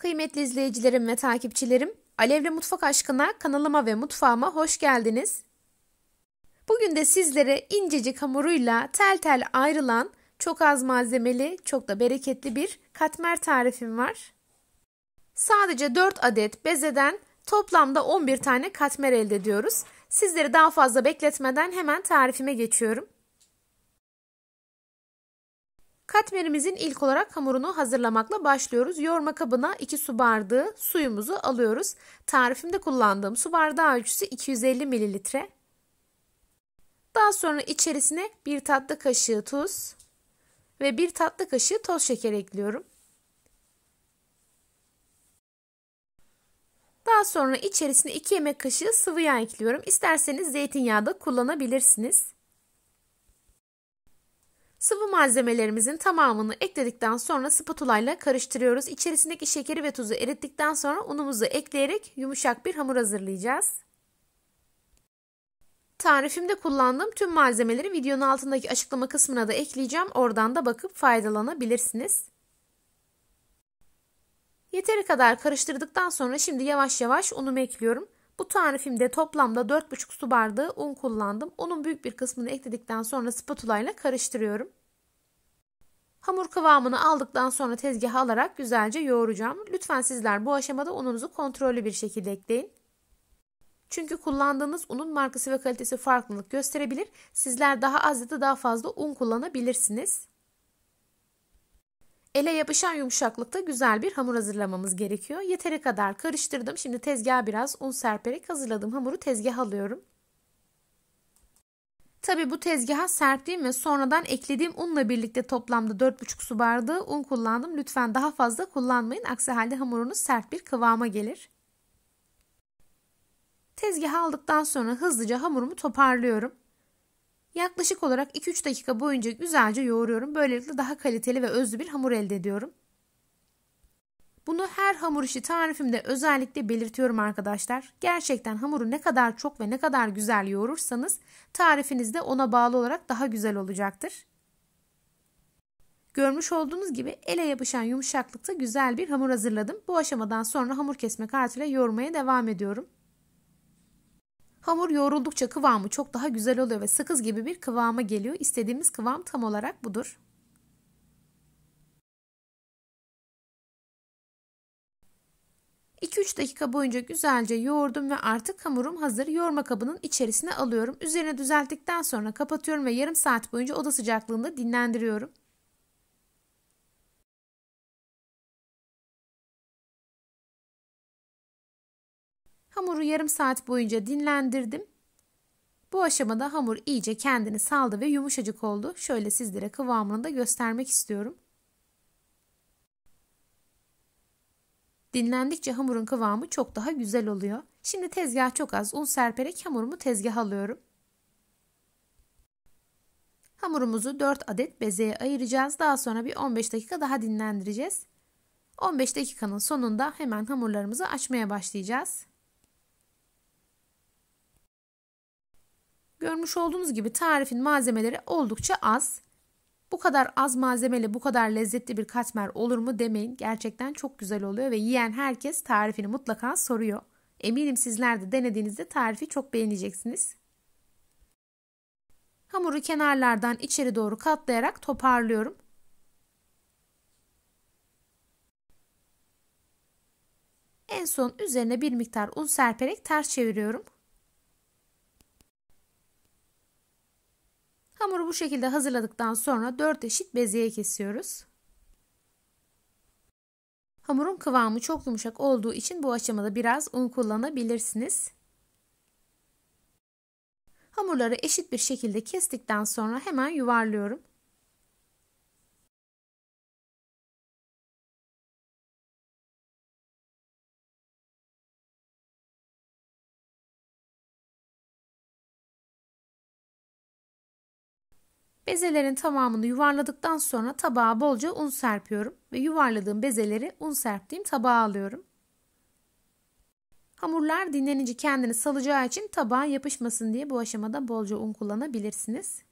Kıymetli izleyicilerim ve takipçilerim, Alevli Mutfak Aşkına kanalıma ve mutfağıma hoş geldiniz. Bugün de sizlere incecik hamuruyla tel tel ayrılan çok az malzemeli, çok da bereketli bir katmer tarifim var. Sadece 4 adet bezeden toplamda 11 tane katmer elde ediyoruz. Sizleri daha fazla bekletmeden hemen tarifime geçiyorum. Katmerimizin ilk olarak hamurunu hazırlamakla başlıyoruz. Yoğurma kabına 2 su bardağı suyumuzu alıyoruz. Tarifimde kullandığım su bardağı ölçüsü 250 mililitre. Daha sonra içerisine 1 tatlı kaşığı tuz ve 1 tatlı kaşığı toz şeker ekliyorum. Daha sonra içerisine 2 yemek kaşığı sıvı yağ ekliyorum. İsterseniz zeytinyağı da kullanabilirsiniz. Sıvı malzemelerimizin tamamını ekledikten sonra spatula ile karıştırıyoruz. İçerisindeki şekeri ve tuzu erittikten sonra unumuzu ekleyerek yumuşak bir hamur hazırlayacağız. Tarifimde kullandığım tüm malzemeleri videonun altındaki açıklama kısmına da ekleyeceğim. Oradan da bakıp faydalanabilirsiniz. Yeteri kadar karıştırdıktan sonra şimdi yavaş yavaş unumu ekliyorum. Bu tarifimde toplamda 4,5 su bardağı un kullandım. Unun büyük bir kısmını ekledikten sonra spatula ile karıştırıyorum. Hamur kıvamını aldıktan sonra tezgaha alarak güzelce yoğuracağım. Lütfen sizler bu aşamada ununuzu kontrollü bir şekilde ekleyin. Çünkü kullandığınız unun markası ve kalitesi farklılık gösterebilir. Sizler daha az ya da daha fazla un kullanabilirsiniz. Ele yapışan yumuşaklıkta güzel bir hamur hazırlamamız gerekiyor. Yeteri kadar karıştırdım. Şimdi tezgaha biraz un serperek hazırladığım hamuru tezgaha alıyorum. Tabi bu tezgaha serptiğim ve sonradan eklediğim unla birlikte toplamda 4,5 su bardağı un kullandım. Lütfen daha fazla kullanmayın. Aksi halde hamurunuz sert bir kıvama gelir. Tezgaha aldıktan sonra hızlıca hamurumu toparlıyorum. Yaklaşık olarak 2-3 dakika boyunca güzelce yoğuruyorum. Böylelikle daha kaliteli ve özlü bir hamur elde ediyorum. Bunu her hamur işi tarifimde özellikle belirtiyorum arkadaşlar. Gerçekten hamuru ne kadar çok ve ne kadar güzel yoğurursanız tarifiniz de ona bağlı olarak daha güzel olacaktır. Görmüş olduğunuz gibi ele yapışan yumuşaklıkta güzel bir hamur hazırladım. Bu aşamadan sonra hamur kesme kartıyla yoğurmaya devam ediyorum. Hamur yoğruldukça kıvamı çok daha güzel oluyor ve sakız gibi bir kıvama geliyor. İstediğimiz kıvam tam olarak budur. 2-3 dakika boyunca güzelce yoğurdum ve artık hamurum hazır. Yoğurma kabının içerisine alıyorum. Üzerine düzelttikten sonra kapatıyorum ve yarım saat boyunca oda sıcaklığında dinlendiriyorum. Hamuru yarım saat boyunca dinlendirdim. Bu aşamada hamur iyice kendini saldı ve yumuşacık oldu. Şöyle sizlere kıvamını da göstermek istiyorum. Dinlendikçe hamurun kıvamı çok daha güzel oluyor. Şimdi tezgah çok az un serperek hamurumu tezgah alıyorum. Hamurumuzu 4 adet bezeye ayıracağız. Daha sonra bir 15 dakika daha dinlendireceğiz. 15 dakikanın sonunda hemen hamurlarımızı açmaya başlayacağız. Görmüş olduğunuz gibi tarifin malzemeleri oldukça az. Bu kadar az malzemeli bu kadar lezzetli bir katmer olur mu demeyin. Gerçekten çok güzel oluyor ve yiyen herkes tarifini mutlaka soruyor. Eminim sizler de denediğinizde tarifi çok beğeneceksiniz. Hamuru kenarlardan içeri doğru katlayarak toparlıyorum. En son üzerine bir miktar un serperek ters çeviriyorum. Hamuru bu şekilde hazırladıktan sonra 4 eşit bezeye kesiyoruz. Hamurun kıvamı çok yumuşak olduğu için bu aşamada biraz un kullanabilirsiniz. Hamurları eşit bir şekilde kestikten sonra hemen yuvarlıyorum. Bezelerin tamamını yuvarladıktan sonra tabağa bolca un serpiyorum ve yuvarladığım bezeleri un serptiğim tabağa alıyorum. Hamurlar dinlenince kendini salacağı için tabağa yapışmasın diye bu aşamada bolca un kullanabilirsiniz.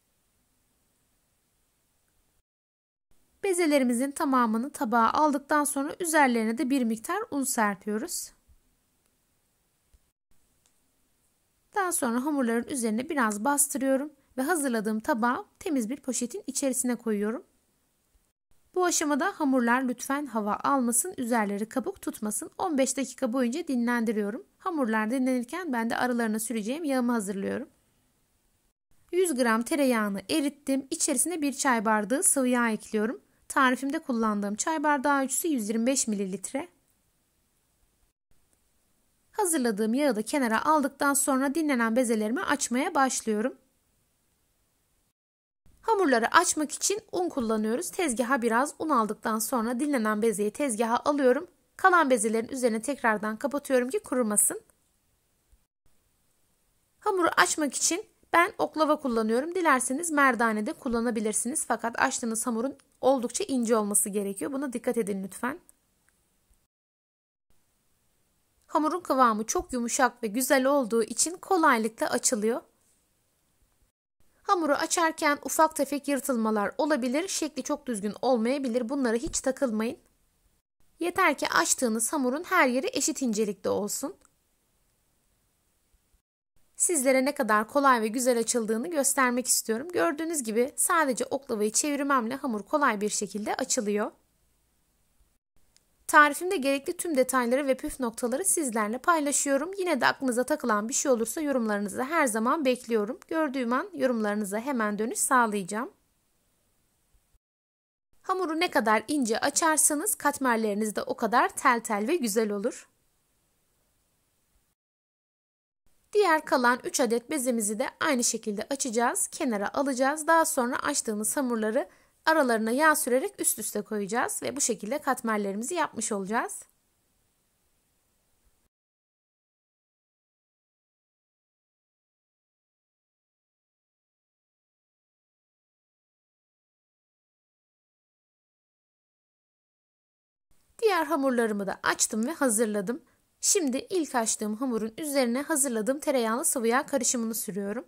Bezelerimizin tamamını tabağa aldıktan sonra üzerlerine de bir miktar un serpiyoruz. Daha sonra hamurların üzerine biraz bastırıyorum ve hazırladığım tabağı temiz bir poşetin içerisine koyuyorum. Bu aşamada hamurlar lütfen hava almasın, üzerleri kabuk tutmasın. 15 dakika boyunca dinlendiriyorum. Hamurlar dinlenirken ben de aralarına süreceğim yağımı hazırlıyorum. 100 gram tereyağını erittim. İçerisine bir çay bardağı sıvı yağ ekliyorum. Tarifimde kullandığım çay bardağı ölçüsü 125 mililitre. Hazırladığım yağı da kenara aldıktan sonra dinlenen bezelerimi açmaya başlıyorum. Hamurları açmak için un kullanıyoruz. Tezgaha biraz un aldıktan sonra dinlenen bezeyi tezgaha alıyorum. Kalan bezelerin üzerine tekrardan kapatıyorum ki kurumasın. Hamuru açmak için ben oklava kullanıyorum. Dilerseniz merdane de kullanabilirsiniz. Fakat açtığınız hamurun oldukça ince olması gerekiyor. Buna dikkat edin lütfen. Hamurun kıvamı çok yumuşak ve güzel olduğu için kolaylıkla açılıyor. Hamuru açarken ufak tefek yırtılmalar olabilir. Şekli çok düzgün olmayabilir. Bunlara hiç takılmayın. Yeter ki açtığınız hamurun her yeri eşit incelikte olsun. Sizlere ne kadar kolay ve güzel açıldığını göstermek istiyorum. Gördüğünüz gibi sadece oklavayı çevirmemle hamur kolay bir şekilde açılıyor. Tarifimde gerekli tüm detayları ve püf noktaları sizlerle paylaşıyorum. Yine de aklınıza takılan bir şey olursa yorumlarınızı her zaman bekliyorum. Gördüğüm an yorumlarınıza hemen dönüş sağlayacağım. Hamuru ne kadar ince açarsanız katmerleriniz de o kadar tel tel ve güzel olur. Diğer kalan 3 adet bezemizi de aynı şekilde açacağız, kenara alacağız. Daha sonra açtığımız hamurları aralarına yağ sürerek üst üste koyacağız ve bu şekilde katmerlerimizi yapmış olacağız. Diğer hamurlarımı da açtım ve hazırladım. Şimdi ilk açtığım hamurun üzerine hazırladığım tereyağlı sıvı yağ karışımını sürüyorum.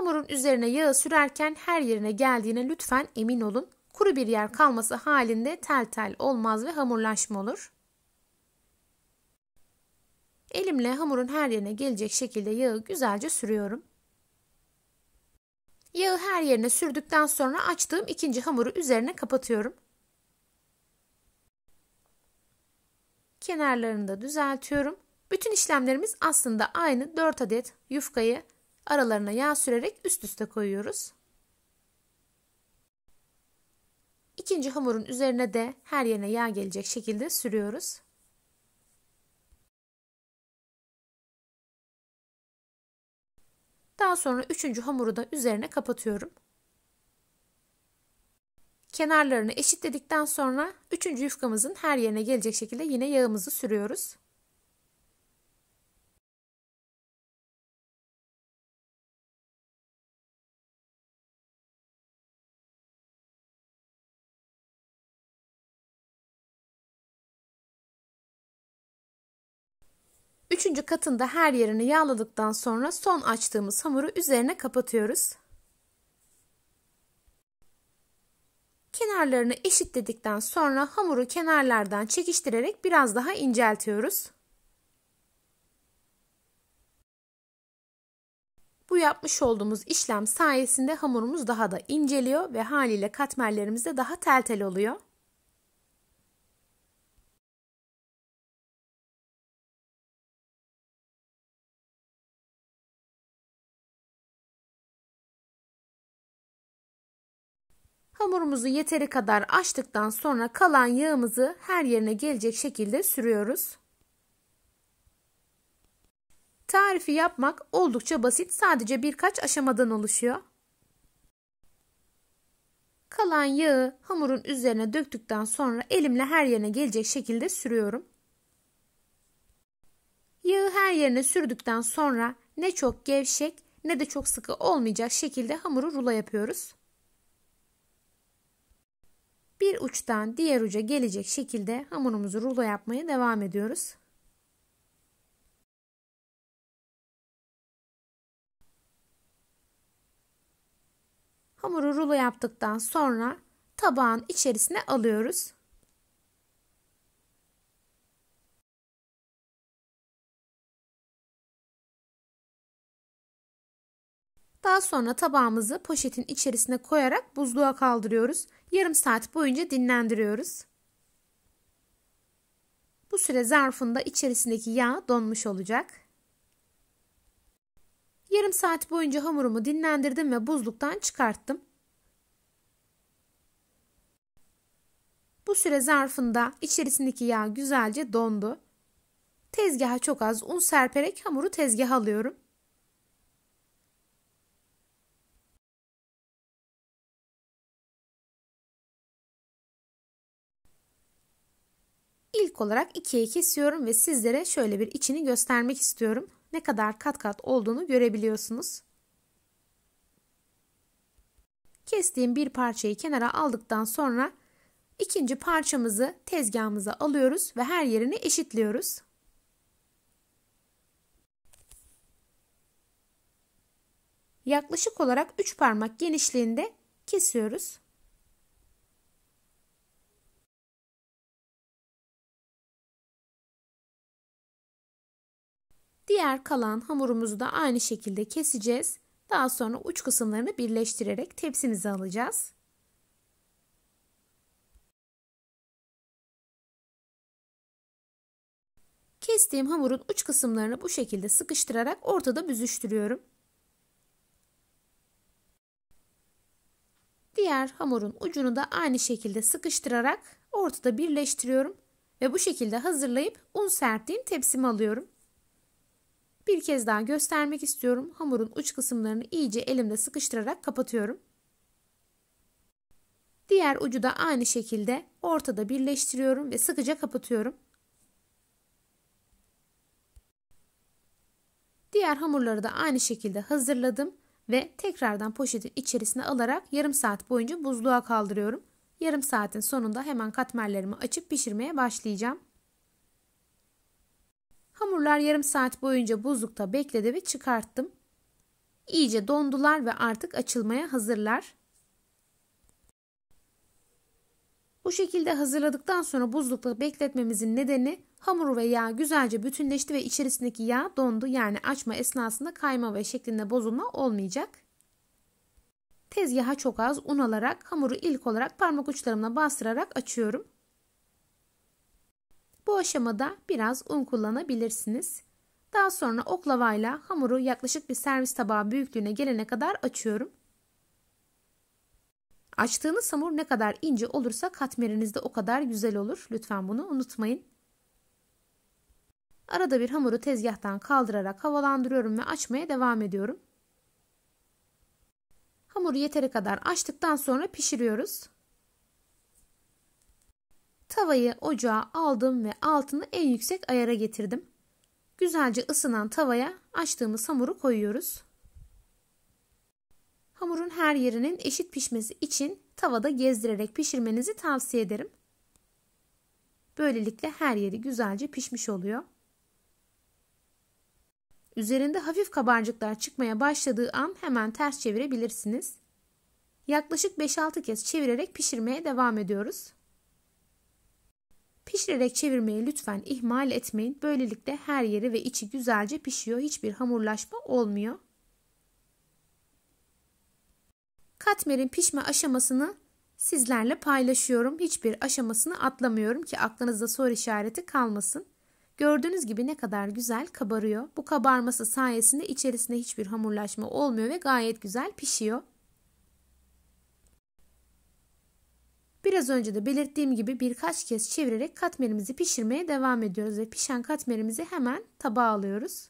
Hamurun üzerine yağı sürerken her yerine geldiğine lütfen emin olun. Kuru bir yer kalması halinde tel tel olmaz ve hamurlaşma olur. Elimle hamurun her yerine gelecek şekilde yağı güzelce sürüyorum. Yağı her yerine sürdükten sonra açtığım ikinci hamuru üzerine kapatıyorum. Kenarlarını da düzeltiyorum. Bütün işlemlerimiz aslında aynı 4 adet yufkayı aralarına yağ sürerek üst üste koyuyoruz. İkinci hamurun üzerine de her yerine yağ gelecek şekilde sürüyoruz. Daha sonra üçüncü hamuru da üzerine kapatıyorum. Kenarlarını eşitledikten sonra üçüncü yufkamızın her yerine gelecek şekilde yine yağımızı sürüyoruz. Üçüncü katında her yerini yağladıktan sonra son açtığımız hamuru üzerine kapatıyoruz. Kenarlarını eşitledikten sonra hamuru kenarlardan çekiştirerek biraz daha inceltiyoruz. Bu yapmış olduğumuz işlem sayesinde hamurumuz daha da inceliyor ve haliyle katmerlerimiz de daha tel tel oluyor. Hamurumuzu yeteri kadar açtıktan sonra kalan yağımızı her yerine gelecek şekilde sürüyoruz. Tarifi yapmak oldukça basit sadece birkaç aşamadan oluşuyor. Kalan yağı hamurun üzerine döktükten sonra elimle her yerine gelecek şekilde sürüyorum. Yağı her yerine sürdükten sonra ne çok gevşek ne de çok sıkı olmayacak şekilde hamuru rula yapıyoruz bir uçtan diğer uca gelecek şekilde hamurumuzu rulo yapmaya devam ediyoruz. Hamuru rulo yaptıktan sonra tabağın içerisine alıyoruz. Daha sonra tabağımızı poşetin içerisine koyarak buzluğa kaldırıyoruz. Yarım saat boyunca dinlendiriyoruz. Bu süre zarfında içerisindeki yağ donmuş olacak. Yarım saat boyunca hamurumu dinlendirdim ve buzluktan çıkarttım. Bu süre zarfında içerisindeki yağ güzelce dondu. Tezgaha çok az un serperek hamuru tezgaha alıyorum. olarak ikiye kesiyorum ve sizlere şöyle bir içini göstermek istiyorum. Ne kadar kat kat olduğunu görebiliyorsunuz. Kestiğim bir parçayı kenara aldıktan sonra ikinci parçamızı tezgahımıza alıyoruz ve her yerini eşitliyoruz. Yaklaşık olarak 3 parmak genişliğinde kesiyoruz. Diğer kalan hamurumuzu da aynı şekilde keseceğiz. Daha sonra uç kısımlarını birleştirerek tepsimize alacağız. Kestiğim hamurun uç kısımlarını bu şekilde sıkıştırarak ortada büzüştürüyorum. Diğer hamurun ucunu da aynı şekilde sıkıştırarak ortada birleştiriyorum ve bu şekilde hazırlayıp un serptiğim tepsimi alıyorum. Bir kez daha göstermek istiyorum. Hamurun uç kısımlarını iyice elimde sıkıştırarak kapatıyorum. Diğer ucu da aynı şekilde ortada birleştiriyorum ve sıkıca kapatıyorum. Diğer hamurları da aynı şekilde hazırladım ve tekrardan poşetin içerisine alarak yarım saat boyunca buzluğa kaldırıyorum. Yarım saatin sonunda hemen katmerlerimi açıp pişirmeye başlayacağım. Hamurlar yarım saat boyunca buzlukta bekledi ve çıkarttım. İyice dondular ve artık açılmaya hazırlar. Bu şekilde hazırladıktan sonra buzlukta bekletmemizin nedeni hamuru ve yağ güzelce bütünleşti ve içerisindeki yağ dondu. Yani açma esnasında kayma ve şeklinde bozulma olmayacak. Tezgaha çok az un alarak hamuru ilk olarak parmak uçlarımla bastırarak açıyorum. Bu aşamada biraz un kullanabilirsiniz. Daha sonra oklavayla hamuru yaklaşık bir servis tabağı büyüklüğüne gelene kadar açıyorum. Açtığınız hamur ne kadar ince olursa katmeriniz de o kadar güzel olur. Lütfen bunu unutmayın. Arada bir hamuru tezgahtan kaldırarak havalandırıyorum ve açmaya devam ediyorum. Hamuru yeteri kadar açtıktan sonra pişiriyoruz. Tavayı ocağa aldım ve altını en yüksek ayara getirdim. Güzelce ısınan tavaya açtığımız hamuru koyuyoruz. Hamurun her yerinin eşit pişmesi için tavada gezdirerek pişirmenizi tavsiye ederim. Böylelikle her yeri güzelce pişmiş oluyor. Üzerinde hafif kabarcıklar çıkmaya başladığı an hemen ters çevirebilirsiniz. Yaklaşık 5-6 kez çevirerek pişirmeye devam ediyoruz. Pişirerek çevirmeyi lütfen ihmal etmeyin. Böylelikle her yeri ve içi güzelce pişiyor. Hiçbir hamurlaşma olmuyor. Katmer'in pişme aşamasını sizlerle paylaşıyorum. Hiçbir aşamasını atlamıyorum ki aklınızda soru işareti kalmasın. Gördüğünüz gibi ne kadar güzel kabarıyor. Bu kabarması sayesinde içerisinde hiçbir hamurlaşma olmuyor ve gayet güzel pişiyor. Biraz önce de belirttiğim gibi birkaç kez çevirerek katmerimizi pişirmeye devam ediyoruz ve pişen katmerimizi hemen tabağa alıyoruz.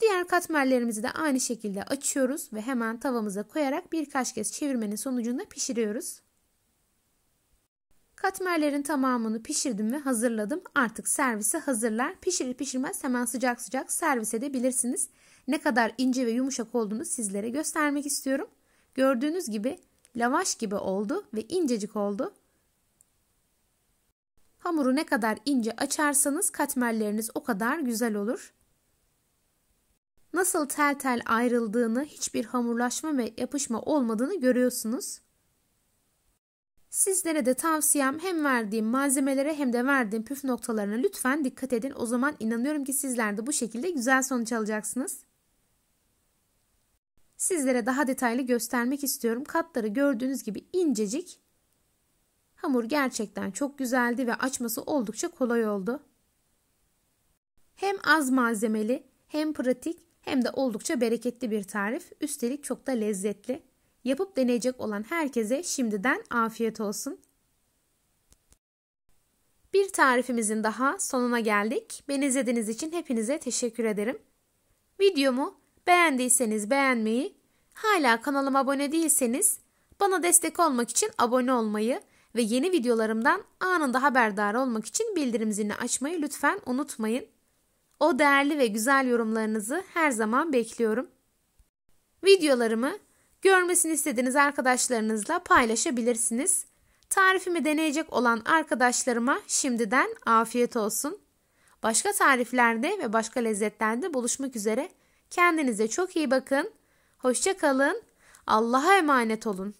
Diğer katmerlerimizi de aynı şekilde açıyoruz ve hemen tavamıza koyarak birkaç kez çevirmenin sonucunda pişiriyoruz. Katmerlerin tamamını pişirdim ve hazırladım. Artık servise hazırlar. Pişirir pişirmez hemen sıcak sıcak servis edebilirsiniz. Ne kadar ince ve yumuşak olduğunu sizlere göstermek istiyorum. Gördüğünüz gibi lavaş gibi oldu ve incecik oldu. Hamuru ne kadar ince açarsanız katmerleriniz o kadar güzel olur. Nasıl tel tel ayrıldığını, hiçbir hamurlaşma ve yapışma olmadığını görüyorsunuz. Sizlere de tavsiyem hem verdiğim malzemelere hem de verdiğim püf noktalarına lütfen dikkat edin. O zaman inanıyorum ki sizler de bu şekilde güzel sonuç alacaksınız sizlere daha detaylı göstermek istiyorum. Katları gördüğünüz gibi incecik. Hamur gerçekten çok güzeldi ve açması oldukça kolay oldu. Hem az malzemeli, hem pratik, hem de oldukça bereketli bir tarif. Üstelik çok da lezzetli. Yapıp deneyecek olan herkese şimdiden afiyet olsun. Bir tarifimizin daha sonuna geldik. Beni izlediğiniz için hepinize teşekkür ederim. Videomu Beğendiyseniz beğenmeyi, hala kanalıma abone değilseniz bana destek olmak için abone olmayı ve yeni videolarımdan anında haberdar olmak için bildirim zilini açmayı lütfen unutmayın. O değerli ve güzel yorumlarınızı her zaman bekliyorum. Videolarımı görmesini istediğiniz arkadaşlarınızla paylaşabilirsiniz. Tarifimi deneyecek olan arkadaşlarıma şimdiden afiyet olsun. Başka tariflerde ve başka lezzetlerde buluşmak üzere. Kendinize çok iyi bakın. Hoşça kalın. Allah'a emanet olun.